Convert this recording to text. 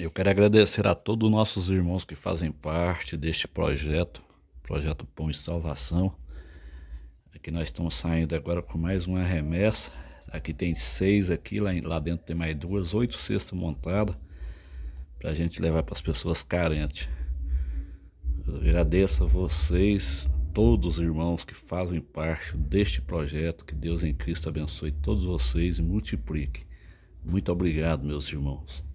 Eu quero agradecer a todos os nossos irmãos que fazem parte deste projeto, projeto Pão e Salvação. Aqui nós estamos saindo agora com mais uma remessa. Aqui tem seis aqui, lá, lá dentro tem mais duas, oito cestas montadas para a gente levar para as pessoas carentes. Eu agradeço a vocês, todos os irmãos que fazem parte deste projeto. Que Deus em Cristo abençoe todos vocês e multiplique. Muito obrigado, meus irmãos.